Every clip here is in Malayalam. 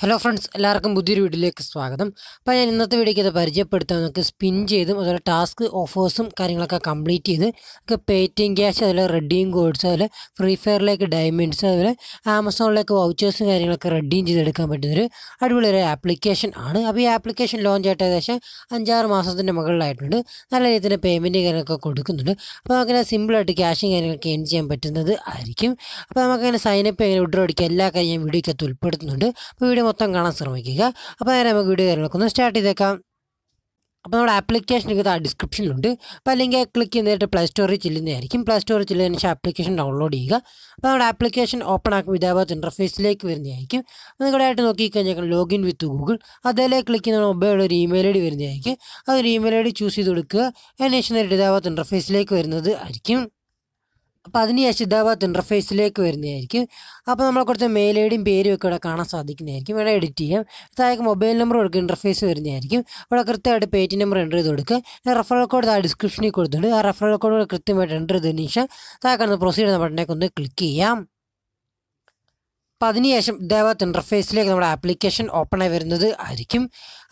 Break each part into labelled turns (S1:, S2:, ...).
S1: ഹലോ ഫ്രണ്ട്സ് എല്ലാവർക്കും പുതിയൊരു വീഡിയോയിലേക്ക് സ്വാഗതം അപ്പോൾ ഞാൻ ഇന്നത്തെ വീഡിയോക്ക് അത് പരിചയപ്പെടുത്താൻ നമുക്ക് സ്പിൻ ചെയ്തും അതുപോലെ ടാസ്ക് ഓഫേഴ്സും കാര്യങ്ങളൊക്കെ കംപ്ലീറ്റ് ചെയ്ത് നമുക്ക് പേടിഎം ക്യാഷ് അതുപോലെ റെഡീം കോഡ്സ് അതുപോലെ ഫ്രീ ഫയറിലേക്ക് ഡയമണ്ട്സ് അതുപോലെ ആമസോണിലേക്ക് വൗച്ചേഴ്സും കാര്യങ്ങളൊക്കെ റെഡീം ചെയ്തെടുക്കാൻ പറ്റുന്നൊരു അടിപൊളിയൊരു ആപ്ലിക്കേഷൻ ആണ് അപ്പോൾ ഈ ആപ്ലിക്കേഷൻ ലോഞ്ച് ആയിട്ട് ഏകദേശം അഞ്ചാറ് മാസത്തിൻ്റെ മുകളിലായിട്ടുണ്ട് നല്ല രീതിയിൽ തന്നെ പേയ്മെൻറ്റ് കാര്യങ്ങളൊക്കെ കൊടുക്കുന്നുണ്ട് അപ്പോൾ നമുക്കിങ്ങനെ സിമ്പിളായിട്ട് ക്യാഷും കാര്യങ്ങളൊക്കെ എൻ ചെയ്യാൻ പറ്റുന്നത് ആയിരിക്കും അപ്പോൾ നമുക്കങ്ങനെ സൈനപ്പ് എങ്ങനെ വിഡ്രോ അടിക്കുക എല്ലാ കാര്യം ഞാൻ വീഡിയോക്കകത്ത് ഉൾപ്പെടുത്തുന്നുണ്ട് അപ്പോൾ വീഡിയോ മൊത്തം കാണാൻ ശ്രമിക്കുക അപ്പോൾ നേരെ നമുക്ക് വീഡിയോ കാര്യങ്ങളൊക്കെ ഒന്ന് സ്റ്റാർട്ട് ചെയ്തേക്കാം അപ്പോൾ നമ്മുടെ ആപ്ലിക്കേഷൻ ഇത് ആ ഡിസ്ക്രിപ്ഷനിലുണ്ട് അപ്പോൾ അല്ലെങ്കിൽ ക്ലിക്ക് ചെയ്തിട്ട് പ്ലേ സ്റ്റോറിൽ ചെല്ലുന്നതായിരിക്കും പ്ലേ സ്റ്റോറിൽ ചെല്ലുന്നതിന് ശേഷം ആപ്ലിക്കേഷൻ ഡൗൺലോഡ് ചെയ്യുക അപ്പോൾ നമ്മുടെ ആപ്ലിക്കേഷൻ ഓപ്പൺ ആക്കുമ്പോൾ ഇതേപോലത്തെ ഇൻ്റർഫേസിലേക്ക് വരുന്നതായിരിക്കും നിങ്ങളുടെയായിട്ട് നോക്കിക്കഴിഞ്ഞാൽ ലോഗിൻ വിത്ത് ഗൂഗിൾ അതിലേക്ക് ക്ലിക്ക് ചെയ്യുന്ന മൊബൈൽ ഒരു ഇമെയിൽ ഐ ഡി വരുന്നതായിരിക്കും ആ ഒരു ഇമെയിൽ ഐ ഡി ചൂസ് ചെയ്ത് കൊടുക്കുക അതിന് ശേഷം നേരിട്ട് ഇതേപോലത്തെ ഇൻ്റർഫേസിലേക്ക് വരുന്നത് ആയിരിക്കും അപ്പോൾ അതിനുശേഷം ഇതാബാത്ത് ഇൻ്റർഫേസിലേക്ക് വരുന്നതായിരിക്കും അപ്പോൾ നമ്മളെ കുറച്ച് മെയിൽ ഐ ഡിയും പേരും ഒക്കെ ഇവിടെ കാണാൻ സാധിക്കുന്നതായിരിക്കും ഇവിടെ എഡിറ്റ് ചെയ്യാം താഴേക്ക് മൊബൈൽ നമ്പർ കൊടുക്കുക ഇൻ്റർഫേസ് വരുന്നതായിരിക്കും ഇവിടെ കൃത്യമായിട്ട് ടി നമ്പർ എൻ്റർ ചെയ്ത് കൊടുക്കുക റെഫറൽ കോഡ് ആ ഡിസ്ക്രിപ്ഷനിൽ കൊടുത്തിട്ടുണ്ട് ആ റെഫറൽ കോഡ് കൃത്യമായിട്ട് എൻ്റർ ചെയ്തതിന് ശേഷം താഴെ കാണുന്ന പ്രൊസീഡ് ബട്ടണിലേക്ക് ഒന്ന് ക്ലിക്ക് ചെയ്യാം അപ്പോൾ അതിനുശേഷം ഇതേപോലത്തെ ഇൻ്റർഫേസിലേക്ക് നമ്മുടെ ആപ്ലിക്കേഷൻ ഓപ്പൺ ആയി വരുന്നത് ആയിരിക്കും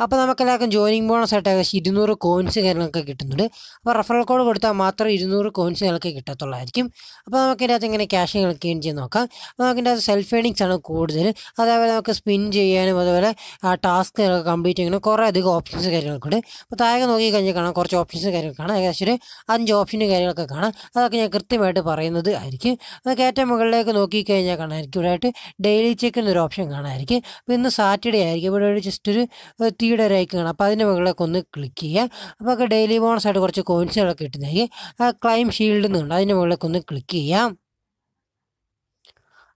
S1: അപ്പോൾ എല്ലാവർക്കും ജോയിനിങ് ബോണസ് ആയിട്ട് ഏകദേശം ഇരുന്നൂറ് കോയിൻസ് കാര്യങ്ങളൊക്കെ കിട്ടുന്നുണ്ട് അപ്പോൾ റെഫറൽ കോഡ് കൊടുത്താൽ മാത്രം ഇരുന്നൂറ് കോയിൻസ് നിങ്ങൾക്ക് കിട്ടത്തുള്ളായിരിക്കും അപ്പോൾ നമുക്കിൻ്റെ അകത്ത് ഇങ്ങനെ ക്യാഷ് കളക്ട് ഏൺ ചെയ്ത് നോക്കാം അപ്പോൾ നമുക്കിൻ്റെ അകത്ത് സെൽഫ് ഏണിങ്സ് ആണ് കൂടുതൽ അതേപോലെ നമുക്ക് സ്പിൻ ചെയ്യാനും അതുപോലെ ആ ടാസ്ക് നിങ്ങൾക്ക് കംപ്ലീറ്റ് ചെയ്യാനും കുറേ അധികം ഓപ്ഷൻസ് കാര്യങ്ങളൊക്കെ ഉണ്ട് അപ്പോൾ താഴെ നോക്കി കഴിഞ്ഞാൽ കാണാം കുറച്ച് ഓപ്ഷൻസ് കാര്യങ്ങൾ കാണാം ഏകദേശം ഒരു അഞ്ച് ഓപ്ഷനും കാര്യങ്ങളൊക്കെ കാണാം അതൊക്കെ ഞാൻ കൃത്യമായിട്ട് പറയുന്നത് ആയിരിക്കും അതൊക്കെ ഏറ്റവും മുകളിലേക്ക് കഴിഞ്ഞാൽ കാണാം ആയിരിക്കും ആയിട്ട് ഡെയിലി ചെക്ക് എന്നൊരു ഓപ്ഷൻ കാണാമായിരിക്കും അപ്പോൾ ഇന്ന് സാറ്റർഡേ ആയിരിക്കും ഇവിടെ ഒരു ജസ്റ്റ് ഒരു തീയുടെ ഒരു ഐക്ക് കാണാം അപ്പോൾ അതിൻ്റെ മുകളിലേക്ക് ഒന്ന് ക്ലിക്ക് ചെയ്യുക അപ്പോൾ ഡെയിലി ബോണസ് ആയിട്ട് കുറച്ച് കോയിൻസുകളൊക്കെ കിട്ടുന്നതായിരിക്കും ക്ലൈം ഷീൽഡ് എന്നുണ്ട് അതിൻ്റെ മുകളിലേക്ക് ഒന്ന് ക്ലിക്ക് ചെയ്യാം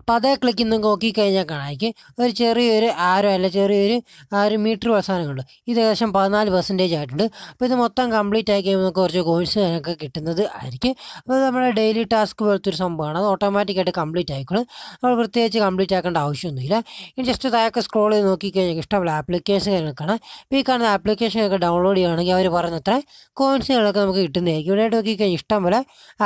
S1: അപ്പോൾ അതേ ക്ലിക്ക് ഒന്ന് നോക്കി കഴിഞ്ഞാൽ കാണാമായിരിക്കും ഒരു ചെറിയൊരു ആരോ അല്ല ചെറിയൊരു ആ ഒരു മീറ്റർ അവസാനങ്ങളുണ്ട് ഇത് ഏകദേശം പതിനാല് പെർസെൻറ്റേജ് ആയിട്ടുണ്ട് അപ്പോൾ ഇത് മൊത്തം കംപ്ലീറ്റ് ആയി കഴിയുമ്പോൾ നമുക്ക് കുറച്ച് കോഴ്സ് ഒക്കെ കിട്ടുന്നത് ആയിരിക്കും അപ്പോൾ നമ്മുടെ ഡെയിലി ടാസ്ക് പോലത്തെ ഒരു സംഭവമാണ് അത് ഓട്ടോമാറ്റിക്കായിട്ട് കംപ്ലീറ്റ് ആയിക്കോളും നമ്മൾ പ്രത്യേകിച്ച് കംപ്ലീറ്റ് ആക്കേണ്ട ആവശ്യമൊന്നുമില്ല ഇനി ജസ്റ്റ് താഴെ സ്ക്രോൾ ചെയ്ത് നോക്കിക്കഴിഞ്ഞാൽ ഇഷ്ടമുള്ള ആപ്ലിക്കേഷൻ കാണാം ഇപ്പോൾ ഈ കാണുന്ന ആപ്ലിക്കേഷനൊക്കെ ഡൗൺലോഡ് ചെയ്യുകയാണെങ്കിൽ അവർ പറയുന്ന അത്ര കോയിൻസുകളൊക്കെ നമുക്ക് കിട്ടുന്നതായിരിക്കും ഇവിടെയായിട്ട് നോക്കിക്കഴിഞ്ഞാൽ ഇഷ്ടം പോലെ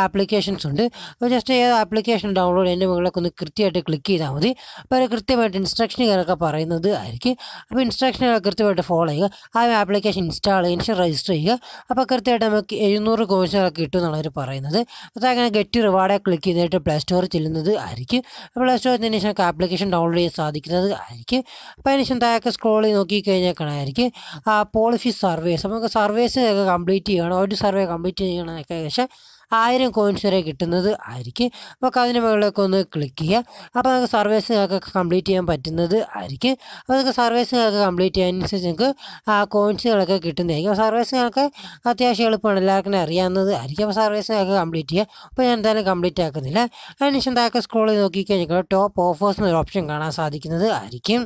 S1: ആപ്ലിക്കേഷൻസ് ഉണ്ട് അപ്പോൾ ജസ്റ്റ് ഏത് ആപ്ലിക്കേഷൻ ഡൗൺലോഡ് എൻ്റെ മുകളിലൊക്കെ ഒന്ന് കൃത്യമായിട്ട് ആയിട്ട് ക്ലിക്ക് ചെയ്താൽ മതി അപ്പോൾ അവർ കൃത്യമായിട്ട് ഇൻസ്ട്രക്ഷനുകളൊക്കെ പറയുന്നത് ആയിരിക്കും അപ്പോൾ ഇൻസ്ട്രക്ഷൻ കൃത്യമായിട്ട് ഫോളോ ചെയ്യുക ആ ആപ്ലിക്കേഷൻ ഇൻസ്റ്റാൾ ചെയ്യുക രജിസ്റ്റർ ചെയ്യുക അപ്പോൾ കൃത്യമായിട്ട് നമുക്ക് എഴുന്നൂറ് കോഴ്സുകളൊക്കെ കിട്ടും എന്നുള്ളവർ പറയുന്നത് അപ്പോൾ അങ്ങനെ ഗെറ്റ് റിവാർഡ് ക്ലിക്ക് ചെയ്തിട്ട് പ്ലേ സ്റ്റോറിൽ ചെല്ലുന്നത് ആയിരിക്കും പ്ലേ സ്റ്റോറിൽ നിന്ന് നമുക്ക് ആപ്ലിക്കേഷൻ ഡൗൺലോഡ് ചെയ്യാൻ സാധിക്കുന്നത് ആയിരിക്കും അപ്പോൾ ശേഷം താഴെ സ്ക്രോൾ ചെയ്ത് നോക്കിക്കഴിഞ്ഞാൽ കാണാമായിരിക്കും പോളിഫി സർവേസ് നമുക്ക് സർവേസ് കംപ്ലീറ്റ് ചെയ്യണം ഒരു സർവേ കംപ്ലീറ്റ് ചെയ്യണമെന്നൊക്കെ ശേഷം ആയിരം കോയിൻസ് വരെ കിട്ടുന്നത് ആയിരിക്കും നമുക്ക് അതിന് മുകളിലേക്ക് ഒന്ന് ക്ലിക്ക് ചെയ്യുക അപ്പോൾ നമുക്ക് സർവീസുകളൊക്കെ കംപ്ലീറ്റ് ചെയ്യാൻ പറ്റുന്നത് ആയിരിക്കും അപ്പോൾ നിങ്ങൾക്ക് സർവീസുകളൊക്കെ കംപ്ലീറ്റ് ചെയ്യാനുസരിച്ച് നിങ്ങൾക്ക് ആ കോയിൻസുകളൊക്കെ കിട്ടുന്നതായിരിക്കും അപ്പോൾ സർവീസുകളൊക്കെ അത്യാവശ്യം എളുപ്പമാണ് എല്ലാവർക്കും അറിയാവുന്നത് ആയിരിക്കും അപ്പോൾ സർവീസുകളൊക്കെ കംപ്ലീറ്റ് ചെയ്യുക അപ്പോൾ ഞാൻ എന്തായാലും കംപ്ലീറ്റ് ആക്കുന്നില്ല അതിനുശേഷം താഴെ സ്ക്രോൾ നോക്കി നോക്കിക്കഴിഞ്ഞാൽ ടോപ്പ് ഓഫേഴ്സ് എന്നൊരു ഓപ്ഷൻ കാണാൻ സാധിക്കുന്നത് ആയിരിക്കും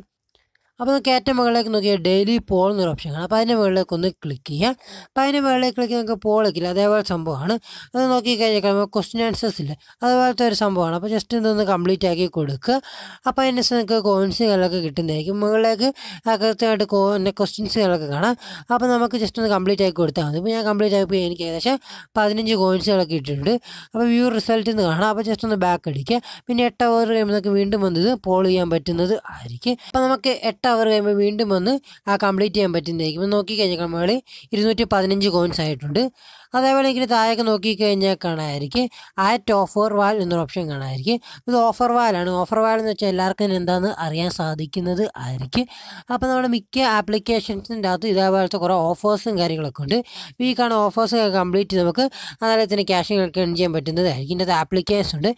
S1: അപ്പോൾ നമുക്ക് ഏറ്റവും മുകളിലേക്ക് നോക്കിയാൽ ഡെയിലി പോൾ എന്നൊരു ഓപ്ഷൻ കാണാം അപ്പോൾ അതിൻ്റെ മുകളിലേക്ക് ഒന്ന് ക്ലിക്ക് ചെയ്യുക അപ്പോൾ അതിൻ്റെ മുകളിലേക്ക് ക്ലിക്ക് നിങ്ങൾക്ക് പോൾ വയ്ക്കില്ല അതേപോലെ സംഭവമാണ് അത് നോക്കിക്കഴിഞ്ഞാൽ നമുക്ക് ക്വസ്റ്റ്യൻ ആൻസേഴ്സ് ഇല്ല അതുപോലത്തെ ഒരു സംഭവമാണ് അപ്പോൾ ജസ്റ്റ് ഇതൊന്ന് കംപ്ലീറ്റ് ആക്കി കൊടുക്കുക അപ്പോൾ അതിൻ്റെ നിങ്ങൾക്ക് കാര്യങ്ങളൊക്കെ കിട്ടുന്നതായിരിക്കും മുകളിലേക്ക് കൃത്യമായിട്ട് കോ കാര്യങ്ങളൊക്കെ കാണാം അപ്പോൾ നമുക്ക് ജസ്റ്റ് ഒന്ന് കംപ്ലീറ്റ് ആക്കി കൊടുത്താൽ മതി ഇപ്പോൾ ഞാൻ കംപ്ലീറ്റ് ആക്കി എനിക്ക് ഏകദേശം പതിനഞ്ച് കോയിൻസുകളൊക്കെ കിട്ടിയിട്ടുണ്ട് അപ്പോൾ വ്യൂ റിസൾട്ട് എന്ന് കാണാം അപ്പോൾ ജസ്റ്റ് ഒന്ന് ബാക്ക് അടിക്കുക പിന്നെ എട്ട് ഓവർ കഴിയുമ്പോൾ നമുക്ക് വീണ്ടും വന്നത് പോൾ ചെയ്യാൻ പറ്റുന്നത് ആയിരിക്കും അപ്പോൾ നമുക്ക് എട്ട് എട്ട് അവർ കഴിയുമ്പോൾ വീണ്ടും ഒന്ന് ആ കംപ്ലീറ്റ് ചെയ്യാൻ പറ്റുന്നതായിരിക്കും നോക്കി നോക്കിക്കഴിഞ്ഞാൽ നമ്മൾ ഇരുന്നൂറ്റി പതിനഞ്ച് കോയിൻസ് ആയിട്ടുണ്ട് അതേപോലെ എനിക്ക് താഴേക്ക് നോക്കിക്കഴിഞ്ഞാൽ കാണാമായിരിക്കും ആറ്റ് ഓഫർ വാൽ എന്നൊരു ഓപ്ഷൻ കാണാമായിരിക്കും ഇത് ഓഫർ വാലാണ് ഓഫർ വാൽ എന്ന് വെച്ചാൽ എല്ലാവർക്കും എന്താണെന്ന് അറിയാൻ സാധിക്കുന്നത് ആയിരിക്കും അപ്പോൾ നമ്മുടെ മിക്ക ആപ്ലിക്കേഷൻസിൻ്റെ അകത്ത് ഇതേപോലത്തെ കുറേ ഓഫേഴ്സും കാര്യങ്ങളൊക്കെ ഉണ്ട് ഈ കാണുന്ന ഓഫേഴ്സ് കംപ്ലീറ്റ് നമുക്ക് അതേപോലെ തന്നെ ക്യാഷിംഗ് ഒക്കെ എൺ ചെയ്യാൻ പറ്റുന്നതായിരിക്കും ഇതിൻ്റെ ആപ്ലിക്കേഷൻ ഉണ്ട്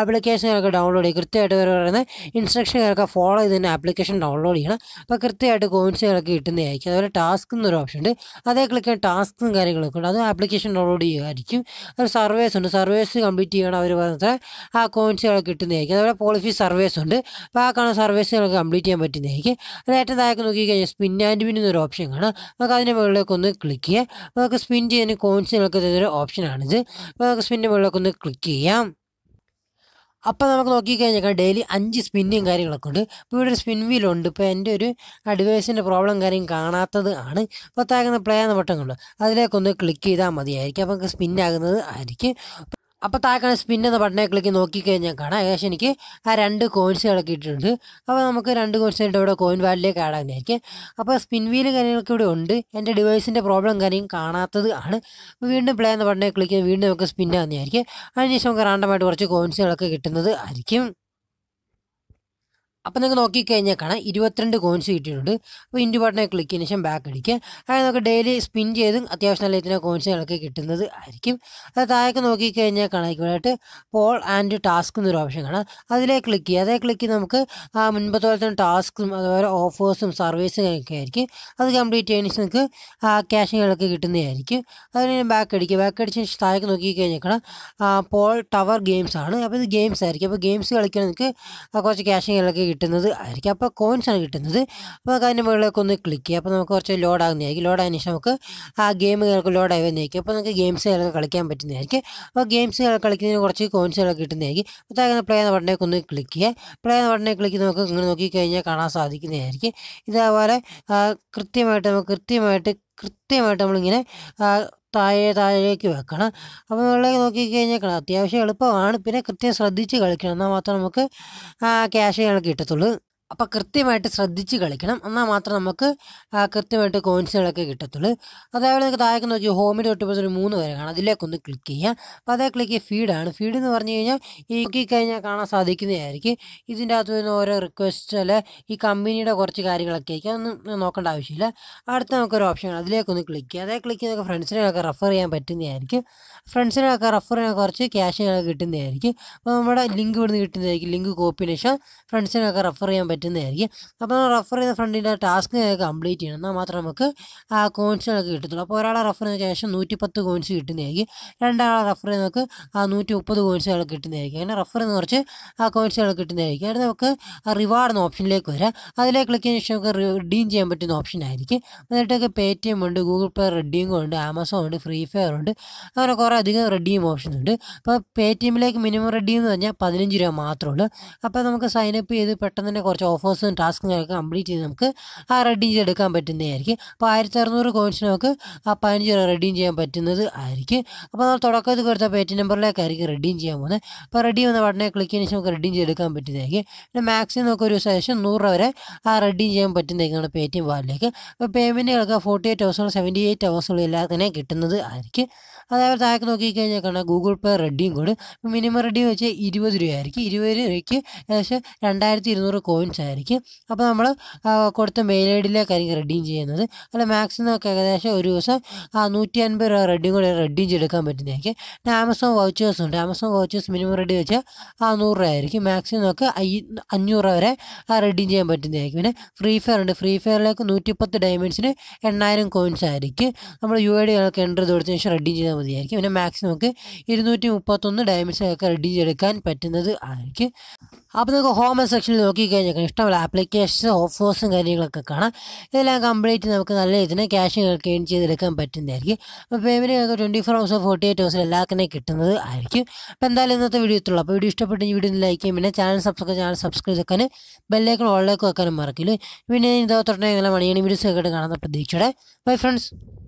S1: ആപ്ലിക്കേഷനൊക്കെ ഡൗൺലോഡ് ചെയ്യും കൃത്യമായിട്ട് അവർ പറയുന്ന ഇൻസ്ട്രക്ഷനൊക്കെ ഫോളോ ചെയ്ത് തന്നെ ആപ്ലിക്കേഷൻ ഡൗൺലോഡ് ചെയ്യണം അപ്പോൾ കൃത്യമായിട്ട് കോയിൻസുകളൊക്കെ കിട്ടുന്നതായിരിക്കും അതുപോലെ ടാസ്ക് എന്നൊരു ഓപ്ഷൻ ഉണ്ട് അതേ ക്ലിക്ക് ചെയ്യാൻ ടാസ്കും കാര്യങ്ങളൊക്കെ ഉണ്ട് അതും ആപ്ലിക്കേഷൻ ആപ്ലിക്കേഷൻ ഡൗൺലോഡ് ചെയ്യുമായിരിക്കും സർവേസ് ഉണ്ട് സർവേസ് കംപ്ലീറ്റ് ചെയ്യണം അവർ പറഞ്ഞാൽ ആ കോയിൻസുകൾ കിട്ടുന്നതായിരിക്കും അതുപോലെ പോളിഫി സർവേസ് ഉണ്ട് അപ്പോൾ ആ കാണുന്ന സർവേസ് നമുക്ക് കംപ്ലീറ്റ് ചെയ്യാൻ പറ്റുന്നതായിരിക്കും അത് ഏറ്റവും താഴെ നോക്കിക്കഴിഞ്ഞാൽ സ്പിൻ ആൻഡ് വിൻ എന്നൊരു ഓപ്ഷൻ കാണാം നമുക്ക് അതിൻ്റെ മുകളിലേക്ക് ഒന്ന് ക്ലിക്ക് ചെയ്യാം നമുക്ക് സ്പിൻ ചെയ്യുന്ന കോയിൻസുകളൊക്കെ തരുന്നൊരു ഓപ്ഷനാണിത് അപ്പോൾ നമുക്ക് സ്പിൻ്റെ മുകളിലേക്ക് ഒന്ന് ക്ലിക്ക് ചെയ്യാം അപ്പോൾ നമുക്ക് നോക്കിക്കഴിഞ്ഞാൽ ഡെയിലി അഞ്ച് സ്പിന്നിങ് കാര്യങ്ങളൊക്കെ ഉണ്ട് ഇപ്പോൾ ഇവിടെ ഒരു സ്പിൻ വീലുണ്ട് ഇപ്പോൾ എൻ്റെ ഒരു അഡ്വൈസിൻ്റെ പ്രോബ്ലം കാര്യം കാണാത്തത് ആണ് ഇപ്പോൾ താഴ്ന്ന പ്ലേ എന്ന ബട്ടൺ കൊണ്ട് അതിലേക്കൊന്ന് ക്ലിക്ക് ചെയ്താൽ മതിയായിരിക്കും അപ്പോൾ സ്പിന്നാകുന്നത് ആയിരിക്കും അപ്പോൾ താഴെ സ്പിൻ എന്ന ബട്ടനെ ക്ലിക്ക് നോക്കിക്കഴിഞ്ഞാൽ കാണാം ഏകദേശം എനിക്ക് ആ രണ്ട് കോയിൻസ് ഇളക്കിയിട്ടുണ്ട് അപ്പോൾ നമുക്ക് രണ്ട് കോയിൻസ് ആയിട്ട് ഇവിടെ കോയിൻ വാലിലേക്ക് ആടാനായിരിക്കും അപ്പോൾ സ്പിൻ വീല് കാര്യങ്ങളൊക്കെ ഇവിടെ ഉണ്ട് എൻ്റെ ഡിവൈസിൻ്റെ പ്രോബ്ലം കാര്യം കാണാത്തത് ആണ് വീണ്ടും പ്ലേ എന്ന ബട്ടണേക്കിളിക്ക് ക്ലിക്ക് വീണ്ടും നമുക്ക് സ്പിൻ ആകുന്നതായിരിക്കും അതിനുശേഷം നമുക്ക് റാണ്ടമായിട്ട് കുറച്ച് കോയിൻസുകളൊക്കെ കിട്ടുന്നത് ആയിരിക്കും അപ്പോൾ നിങ്ങൾക്ക് നോക്കിക്കഴിഞ്ഞാൽ കാണാം ഇരുപത്തിരണ്ട് കോയിൻസ് കിട്ടിയിട്ടുണ്ട് അപ്പോൾ ഇൻഡു ബട്ടണെ ക്ലിക്ക് ചെയ്യുന്ന ശേഷം ബാക്ക് അടിക്കുക അതായത് നമുക്ക് ഡെയിലി സ്പിൻ ചെയ്തും അത്യാവശ്യം നല്ല ഇത്തരം കോയിൻസ് നിങ്ങൾക്ക് കിട്ടുന്നത് ആയിരിക്കും അത് താഴേക്ക് നോക്കിക്കഴിഞ്ഞാൽ കാണാം ഇവിടെ പോൾ ആൻഡ് ടാസ്ക് എന്നൊരു ഓപ്ഷൻ കാണാം അതിലേ ക്ലിക്ക് ചെയ്യുക അതേ ക്ലിക്ക് നമുക്ക് മുൻപത്തെ തന്നെ ടാസ്കും അതുപോലെ ഓഫേഴ്സും സർവീസും ഒക്കെ ആയിരിക്കും അത് കംപ്ലീറ്റ് ചെയ്യുന്ന ശേഷം നിങ്ങൾക്ക് ക്യാഷുകളൊക്കെ കിട്ടുന്നതായിരിക്കും അതിന് ബാക്ക് അടിക്കുക ബാക്ക് അടിച്ച ശേഷം താഴേക്ക് നോക്കിക്കഴിഞ്ഞാൽ കാണാം പോൾ ടവർ ഗെയിംസ് ആണ് അപ്പോൾ ഇത് ഗെയിംസ് ആയിരിക്കും അപ്പോൾ ഗെയിംസ് കളിക്കാൻ നിങ്ങൾക്ക് കുറച്ച് ക്യാഷുകളൊക്കെ കിട്ടും കിട്ടുന്നത് ആയിരിക്കും അപ്പോൾ കോയിൻസ് ആണ് കിട്ടുന്നത് അപ്പോൾ അതിൻ്റെ മുകളിലേക്ക് ഒന്ന് ക്ലിക്ക് ചെയ്യുക അപ്പോൾ നമുക്ക് കുറച്ച് ലോഡ് ആകുന്നതായിരിക്കും ലോഡ് ആയതിനു ശേഷം നമുക്ക് ആ ഗെയിം നമുക്ക് ലോഡ് ആയി വന്നേക്കും അപ്പോൾ നമുക്ക് ഗെയിംസ് കാര്യങ്ങൾ കളിക്കാൻ പറ്റുന്നതായിരിക്കും അപ്പോൾ ഗെയിംസ് കളിക്കുന്നതിന് കുറച്ച് കോയിൻസുകളൊക്കെ കിട്ടുന്നതായിരിക്കും അപ്പോൾ അങ്ങനെ പ്ലേ എന്ന ബട്ടണിലേക്ക് ഒന്ന് ക്ലിക്ക് ചെയ്യുക പ്ലേ എന്ന ബട്ടണിലേക്ക് ക്ലിക്ക് നമുക്ക് ഇങ്ങനെ നോക്കിക്കഴിഞ്ഞാൽ കാണാൻ സാധിക്കുന്നതായിരിക്കും ഇതേപോലെ കൃത്യമായിട്ട് നമുക്ക് കൃത്യമായിട്ട് കൃത്യമായിട്ട് നമ്മളിങ്ങനെ താഴെ താഴേക്ക് വെക്കണം അപ്പോൾ മുകളിലേക്ക് നോക്കിക്കഴിഞ്ഞാൽ അത്യാവശ്യം എളുപ്പമാണ് പിന്നെ കൃത്യം ശ്രദ്ധിച്ച് കളിക്കണം എന്നാൽ മാത്രം നമുക്ക് ക്യാഷ് ഞങ്ങൾ കിട്ടത്തുള്ളൂ അപ്പോൾ കൃത്യമായിട്ട് ശ്രദ്ധിച്ച് കളിക്കണം എന്നാൽ മാത്രം നമുക്ക് കൃത്യമായിട്ട് കോയിൻസുകളൊക്കെ കിട്ടത്തുള്ളൂ അതേപോലെ നിങ്ങൾക്ക് താഴേക്ക് നോക്കി ഹോമിൽ തൊട്ട് ഒരു മൂന്ന് വരെ കാണാം അതിലേക്കൊന്ന് ക്ലിക്ക് ചെയ്യാം അപ്പോൾ അതേ ക്ലിക്ക് ചെയ്യുക ഫീഡാണ് ഫീഡ് എന്ന് പറഞ്ഞു കഴിഞ്ഞാൽ ഈ കഴിഞ്ഞാൽ കാണാൻ സാധിക്കുന്നതായിരിക്കും ഇതിൻ്റെ അകത്ത് നിന്ന് ഓരോ റിക്വസ്റ്റ് അല്ലെ ഈ കമ്പനിയുടെ കുറച്ച് കാര്യങ്ങളൊക്കെ ആയിരിക്കും ഒന്നും നോക്കേണ്ട ആവശ്യമില്ല അടുത്ത നമുക്കൊരു ഓപ്ഷൻ ആണ് അതിലേക്കൊന്ന് ക്ലിക്ക് ചെയ്യാം അതേ ക്ലിക്ക് നിങ്ങൾക്ക് ഫ്രണ്ട്സിനെയൊക്കെ റെഫർ ചെയ്യാൻ പറ്റുന്നതായിരിക്കും ഫ്രണ്ട്സിനെയൊക്കെ റെഫർ ചെയ്യാൻ കുറച്ച് ക്യാഷ് കിട്ടുന്നതായിരിക്കും അപ്പോൾ നമ്മുടെ ലിങ്ക് ഇവിടുന്ന് കിട്ടുന്നതായിരിക്കും ലിങ്ക് കോപ്പിനേഷൻ ഫ്രണ്ട്സിനൊക്കെ റെഫർ ചെയ്യാൻ പറ്റുന്നതായിരിക്കും അപ്പോൾ റെഫർ ചെയ്ത ഫ്രണ്ടിൻ്റെ ടാസ്ക് കംപ്ലീറ്റ് ചെയ്യണം എന്നാൽ മാത്രം നമുക്ക് ആ കോയിൻസുകളൊക്കെ കിട്ടത്തുള്ളൂ അപ്പോൾ ഒരാളെ റെഫർ ചെയ്ത ശേഷം പത്ത് കോയിൻസ് കിട്ടുന്നതായിരിക്കും രണ്ടാളെ റെഫർ ചെയ്ത് നമുക്ക് ആ നൂറ്റി മുപ്പത് കോയിൻസുകൾ കിട്ടുന്നതായിരിക്കും അങ്ങനെ റെഫർ ചെയ്ത് കുറച്ച് ആ കോയിൻസുകൾ കിട്ടുന്നതായിരിക്കും അവിടെ നമുക്ക് റിവാർഡ് എന്ന ഓപ്ഷനിലേക്ക് വരാം അതിലേക്ക് ക്ലിക്ക് ചെയ്യുന്ന ശേഷം നമുക്ക് റിഡീം ചെയ്യാൻ പറ്റുന്ന ഓപ്ഷൻ ആയിരിക്കും എന്നിട്ടൊക്കെ പേ ടി എം ഉണ്ട് ഗൂഗിൾ പേ റെഡീം ഉണ്ട് ആമസോൺ ഉണ്ട് ഫ്രീ ഫയർ ഉണ്ട് അങ്ങനെ കുറേ അധികം റെഡീം ഓപ്ഷൻ ഉണ്ട് അപ്പോൾ പേ ടി എമ്മിലേക്ക് മിനിമം റെഡീം എന്ന് പറഞ്ഞാൽ പതിനഞ്ച് രൂപ മാത്രമേ ഉള്ളൂ അപ്പോൾ നമുക്ക് സൈനപ്പ് ചെയ്ത് പെട്ടെന്ന് തന്നെ കുറച്ച് ഓഫേഴ്സും ടാസ്കും ടാസ്കുകളൊക്കെ കംപ്ലീറ്റ് ചെയ്ത് നമുക്ക് ആ റെഡീം ചെയ്തെടുക്കാൻ പറ്റുന്നതായിരിക്കും അപ്പോൾ ആയിരത്തി അറുന്നൂറ് കോയിൻസ് നമുക്ക് ആ പതിനഞ്ച് റെഡീം ചെയ്യാൻ പറ്റുന്നത് ആയിരിക്കും അപ്പോൾ നമ്മൾ തുടക്കത്തിൽ കൊടുത്ത പേറ്റ് നമ്പറിലേക്കായിരിക്കും റെഡീം ചെയ്യാൻ പോകുന്നത് അപ്പോൾ റെഡി വന്ന ബട്ടനെ ക്ലിക്ക് ചെയ്യുന്ന നമുക്ക് റെഡീം ചെയ്തെടുക്കാൻ പറ്റുന്നതായിരിക്കും പിന്നെ മാക്സിമം നമുക്ക് ഒരു ശേഷം നൂറ് രൂപ വരെ ആ റെഡീം ചെയ്യാൻ പറ്റുന്നതായിരിക്കും നമ്മുടെ പേറ്റി വാലിലേക്ക് അപ്പോൾ പേയ്മെൻറ്റുകളൊക്കെ ഫോർട്ടി എയ്റ്റ് ഹവേഴ്സുള്ള സെവൻറ്റി എയ്റ്റ് ഹവേഴ്സുള്ള എല്ലാത്തിനെയും കിട്ടുന്നത് ആയിരിക്കും അതേപോലെ താഴേക്ക് നോക്കിക്കഴിഞ്ഞാൽ കാണാം ഗൂഗിൾ പേ റെഡിയും കൂടും മിനിമം റെഡി വെച്ചാൽ ഇരുപത് രൂപയായിരിക്കും ഇരുപത് രൂപയ്ക്ക് ഏകദേശം രണ്ടായിരത്തി ഇരുന്നൂറ് കോയിൻസ് ക്ലെയിംസ് ആയിരിക്കും അപ്പോൾ നമ്മൾ കൊടുത്ത മെയിൽ ഐ ഡിയിലേക്കായിരിക്കും റെഡീം ചെയ്യുന്നത് അല്ല മാക്സിമം നമുക്ക് ഏകദേശം ഒരു ദിവസം നൂറ്റി അൻപത് രൂപ റെഡീം കൂടി റെഡീം ചെയ്തെടുക്കാൻ പറ്റുന്നതായിരിക്കും പിന്നെ ആമസോൺ വൗച്ചേഴ്സ് ഉണ്ട് ആമസോൺ വൗച്ചേഴ്സ് മിനിമം റെഡി വെച്ചാൽ ആ നൂറ് രൂപ ആയിരിക്കും മാക്സിമം നമുക്ക് അഞ്ഞൂറ് രൂപ വരെ റെഡീം ചെയ്യാൻ പറ്റുന്നതായിരിക്കും പിന്നെ ഫ്രീ ഫയർ ഉണ്ട് ഫ്രീ ഫയറിലേക്ക് നൂറ്റിപ്പത്ത് ഡയമണ്ട്സിന് എണ്ണായിരം കോയിൻസ് ആയിരിക്കും നമ്മൾ യു ഐ ഡി ഒക്കെ എൻ്റർ ചെയ്ത് കൊടുത്തതിന് ശേഷം റെഡീം ചെയ്താൽ മതിയായിരിക്കും പിന്നെ മാക്സിമം നമുക്ക് ഇരുന്നൂറ്റി മുപ്പത്തൊന്ന് ഡയമണ്ട്സിനൊക്കെ റെഡീം ചെയ്തെടുക്കാൻ പറ്റുന്നത് ആയിരിക്കും അപ്പോൾ നിങ്ങൾക്ക് ഹോം സെക്ഷനിൽ നോക്കിക്കഴിഞ്ഞാൽ ഇഷ്ടമുള്ള ആപ്ലിക്കേഷൻസ് ഓഫേഴ്സും കാര്യങ്ങളൊക്കെ കാണാം ഇതെല്ലാം കംപ്ലീറ്റ് നമുക്ക് നല്ല രീതിയിൽ ക്യാഷ് ഗെയിൻ ചെയ്തെടുക്കാൻ പറ്റുന്നതായിരിക്കും അപ്പോൾ പേയ്മെൻറ്റ് നിങ്ങൾക്ക് twenty four hours forty eight hours എല്ലാവർക്കും കിട്ടുന്നത് ആയിരിക്കും അപ്പോൾ എന്തായാലും ഇന്നത്തെ വീഡിയോ എത്തുള്ളൂ അപ്പോൾ വീഡിയോ ഇഷ്ടപ്പെട്ടെങ്കിൽ ഈ വീഡിയോ ലൈക്ക് ചെയ്യും പിന്നെ ചാനൽ സബ്സ്ക്രൈബ് ചാനൽ സബ്സ്ക്രൈബ് വെക്കാൻ ബെല്ലേക്കും ഓളിലേക്ക് വെക്കാനും മറക്കില്ല പിന്നെ ഇതോ തൊട്ടേ ഇങ്ങനെ മണിയാണ് വീഡിയോസ് ഒക്കെ കാണാൻ പ്രതീക്ഷയുടെ ബൈ ഫ്രണ്ട്സ്